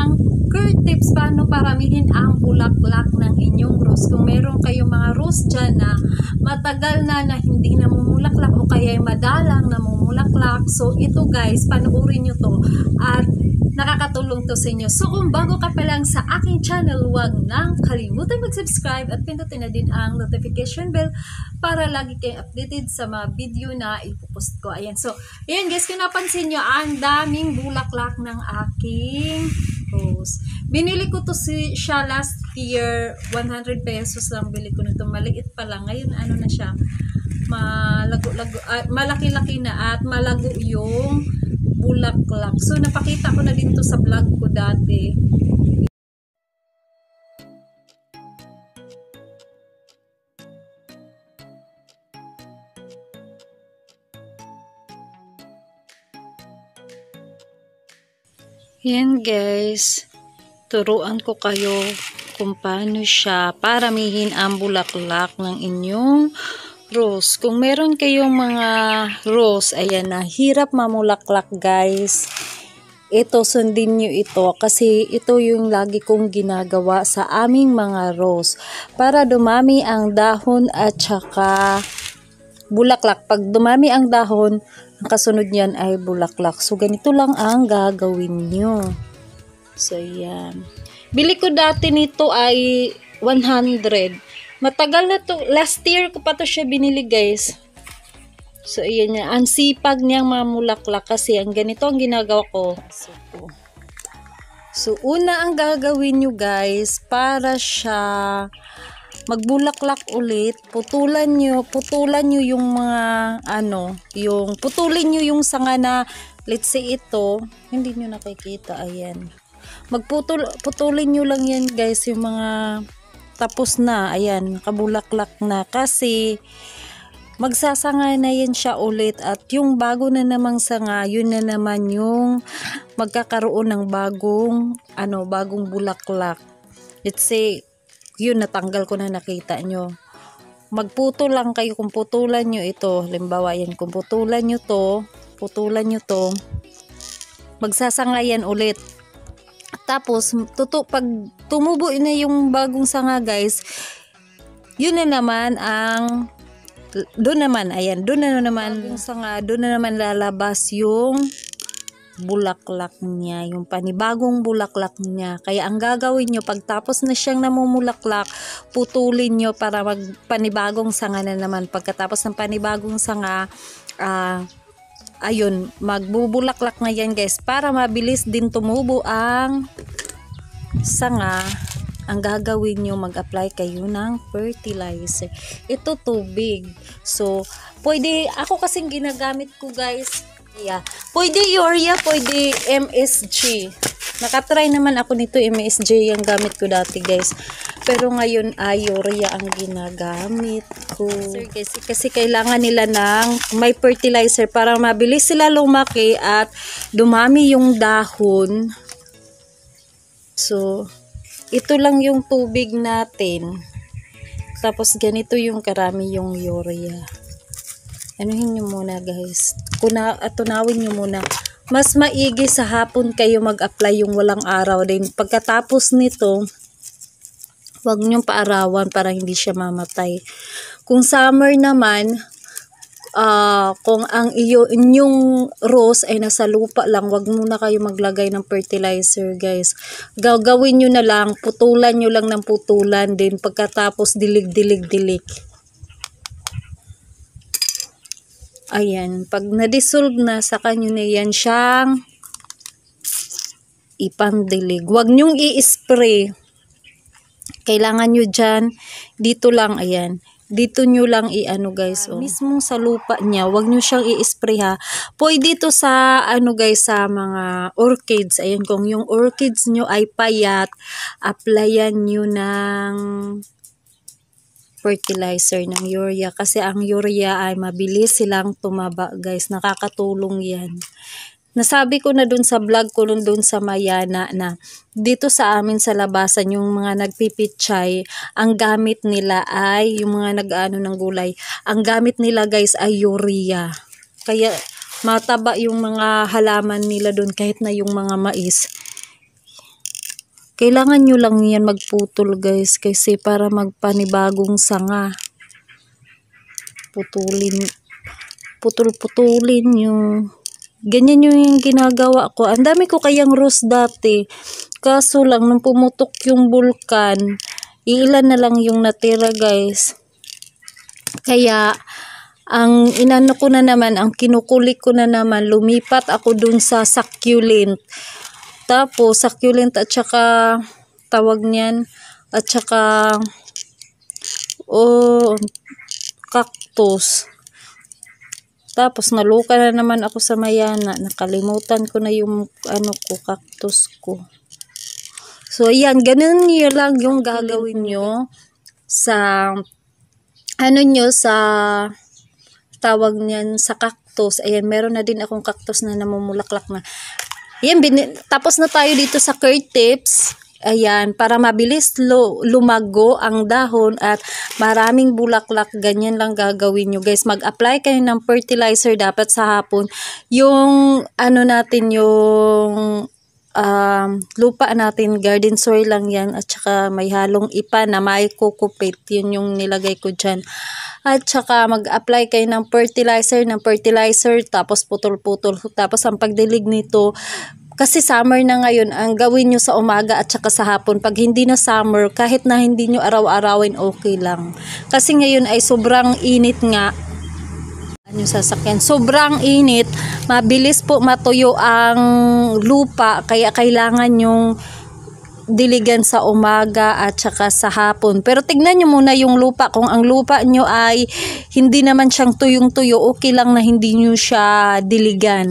ang quick tips paano paramihin ang bulaklak ng inyong rose. Kung meron kayong mga rose dyan na matagal na na hindi namumulaklak o kaya madalang namumulaklak. So ito guys, panoorin nyo to at nakakatulong to sa inyo. So kung bago ka pa lang sa aking channel, huwag nang kalimutan mag-subscribe at pindutin na din ang notification bell para lagi kayong updated sa mga video na ipopost ko. Ayan, so, ayan guys, kung napansin nyo, ang daming bulaklak ng aking rose. Binili ko to si, siya last year, 100 pesos lang bili ko nito. Maliit pa lang. Ngayon, ano na siya, malago-lago, uh, malaki-laki na at malago yung bulaklak. So, napakita ko na din to sa vlog ko dati. Yan guys, turuan ko kayo kung paano siya paramihin ang bulaklak ng inyong rose. Kung meron kayong mga rose, ayan na, hirap mamulaklak guys. Ito, sundin nyo ito kasi ito yung lagi kong ginagawa sa aming mga rose para dumami ang dahon at saka bulaklak. Pag dumami ang dahon, ang kasunod niyan ay bulaklak. So, ganito lang ang gagawin nyo. So, yan. Bili ko dati nito ay 100. Matagal na to. Last year ko pa to siya binili, guys. So, iyan niya. Ang sipag niyang mamulaklak kasi ang ganito ang ginagawa ko. So, po. so una ang gagawin nyo, guys, para siya magbulaklak ulit, putulan nyo, putulan nyo yung mga, ano, yung, putulin nyo yung sanga na, let's say ito, hindi nyo nakikita, ayan. Magputul, putulin nyo lang yan guys, yung mga, tapos na, ayan, kabulaklak na, kasi, magsasanga na yan siya ulit at yung bago na namang sanga yun na naman yung magkakaroon ng bagong ano bagong bulaklak let's say yun natanggal ko na nakita nyo magputo lang kayo kung putulan nyo ito halimbawa yan kung putulan nyo to putulan nyo to magsasangayan ulit tapos tuto, pag tumubo na yung bagong sanga guys yun na naman ang doon naman ayan doon na naman yung sanga doon na naman lalabas yung bulaklak niya, yung panibagong bulaklak niya. Kaya ang gagawin nyo, pagtapos na siyang namumulaklak, putulin nyo para mag panibagong sanga na naman. Pagkatapos ng panibagong sanga, ah, uh, ayun, magbubulaklak na yan guys para mabilis din tumubo ang sanga ang gagawin nyo mag-apply kayo ng fertilizer. Ito tubig. So, pwede, ako kasing ginagamit ko guys, Yeah. Pwede urea, pwede MSG. Nakatry naman ako nito MSG yung gamit ko dati guys. Pero ngayon ay ah, urea ang ginagamit ko. Sir, guys, kasi kailangan nila ng may fertilizer para mabilis sila lumaki at dumami yung dahon. So, ito lang yung tubig natin. Tapos ganito yung karami yung urea anuhin nyo muna guys Kuna, tunawin nyo muna mas maigi sa hapon kayo mag-apply yung walang araw din pagkatapos nito wag nyong paarawan para hindi siya mamatay kung summer naman uh, kung ang iyo, inyong rose ay nasa lupa lang, wag muna kayo maglagay ng fertilizer guys. Gagawin nyo na lang, putulan nyo lang ng putulan din pagkatapos dilig-dilig-dilig. Ayan, pag na-dissolve na, sa kanyo na yan siyang ipandilig. Huwag nyong i-spray. Kailangan nyo dyan, dito lang, ayan. Dito nyo lang i-ano guys. Oh. Ah, mismo sa lupa niya, huwag nyo siyang i-spray ha. Pwede dito sa, ano guys, sa mga orchids. Ayan, kung yung orchids nyo ay payat, applyan nyo ng fertilizer ng urea kasi ang urea ay mabilis silang tumaba guys nakakatulong yan Nasabi ko na dun sa vlog ko nun dun sa Mayana na dito sa amin sa labasan yung mga nagpipitchay, ang gamit nila ay, yung mga nag-ano ng gulay, ang gamit nila guys ay urea. Kaya mataba yung mga halaman nila dun kahit na yung mga mais kailangan nyo lang yan magputol guys kasi para magpanibagong sanga. Putulin, putol-putulin nyo. Ganyan nyo yung ginagawa ko. Ang dami ko kayang rose dati. Kaso lang, nung pumutok yung bulkan, ilan na lang yung natira guys. Kaya, ang inano ko na naman, ang kinukulik ko na naman, lumipat ako dun sa succulent. Tapos, succulent at saka tawag niyan at saka oh, cactus. Tapos, naluka na naman ako sa mayana. Nakalimutan ko na yung ano ko, cactus ko. So, ayan, ganun nyo lang yung gagawin nyo sa, ano nyo, sa, tawag niyan, sa cactus. Ayan, meron na din akong cactus na namumulaklak na. Ayan, bin- tapos na tayo dito sa curd tips. Ayan, para mabilis lo, lumago ang dahon at maraming bulaklak, ganyan lang gagawin nyo guys. Mag-apply kayo ng fertilizer dapat sa hapon. Yung ano natin, yung um, lupa natin, garden soil lang yan, at saka may halong ipa na may kukupit, yun yung nilagay ko dyan. At saka mag-apply kayo ng fertilizer, ng fertilizer, tapos putol-putol. Tapos ang pagdilig nito, kasi summer na ngayon, ang gawin nyo sa umaga at saka sa hapon. Pag hindi na summer, kahit na hindi nyo araw-arawin, okay lang. Kasi ngayon ay sobrang init nga, yung sasakyan. Sobrang init, mabilis po matuyo ang lupa kaya kailangan yung diligan sa umaga at saka sa hapon. Pero tignan nyo muna yung lupa. Kung ang lupa nyo ay hindi naman siyang tuyong-tuyo, okay lang na hindi nyo siya diligan.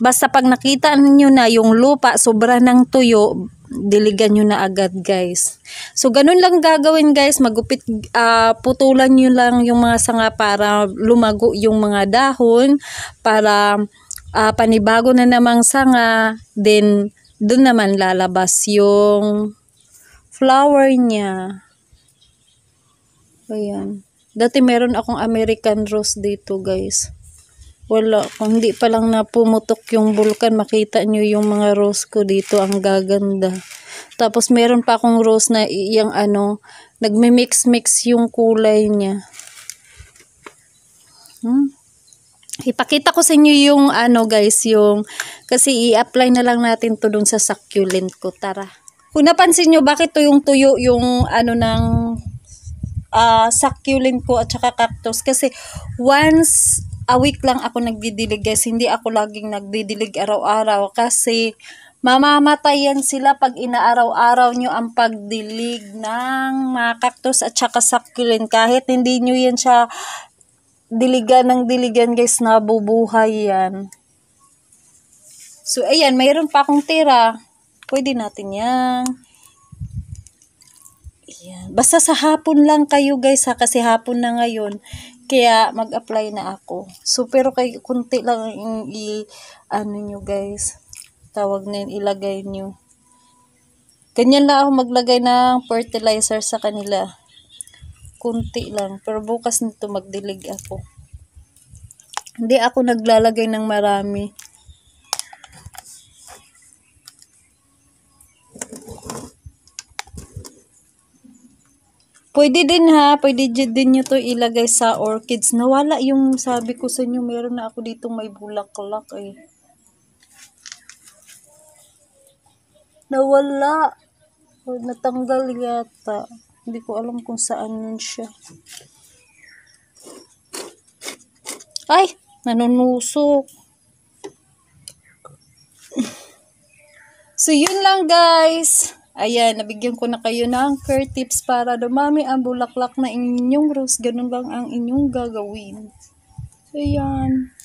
Basta pag nakita nyo na yung lupa sobra ng tuyo, diligan nyo na agad guys. So, ganun lang gagawin guys. Magupit, uh, putulan nyo lang yung mga sanga para lumago yung mga dahon. Para uh, panibago na namang sanga. Then, dun naman lalabas yung flower niya. Ayan. Dati meron akong American rose dito guys wala, kung hindi pa lang na pumutok yung bulkan, makita nyo yung mga rose ko dito, ang gaganda. Tapos meron pa akong rose na yung ano, nagme mix mix yung kulay niya. Hmm? Ipakita ko sa inyo yung ano guys, yung, kasi i-apply na lang natin to dun sa succulent ko, tara. Kung napansin nyo, bakit to yung tuyo yung ano ng uh, succulent ko at saka cactus? Kasi once a week lang ako nagdidilig guys. Hindi ako laging nagdidilig araw-araw kasi mamamatay mamamatayan sila pag inaaraw-araw nyo ang pagdilig ng mga cactus at saka succulent. Kahit hindi nyo yan siya diligan ng diligan guys, nabubuhay yan. So, ayan, mayroon pa akong tira. Pwede natin yan. Ayan. Basta sa hapon lang kayo guys ha, kasi hapon na ngayon. Kaya, mag-apply na ako. So, pero kay kunti lang yung i, ano nyo guys, tawag na yun, ilagay nyo. Ganyan lang ako maglagay ng fertilizer sa kanila. Kunti lang. Pero bukas nito magdilig ako. Hindi ako naglalagay ng marami. Pwede din ha, pwede din nyo to ilagay sa orchids. Nawala yung sabi ko sa inyo, meron na ako dito may bulaklak eh. Nawala. Oh, natanggal yata. Hindi ko alam kung saan nun siya. Ay! Nanunusok. So, yun lang guys. Ayan, nabigyan ko na kayo ng care tips para dumami ang bulaklak na inyong rose. Ganun lang ang inyong gagawin. So, ayan.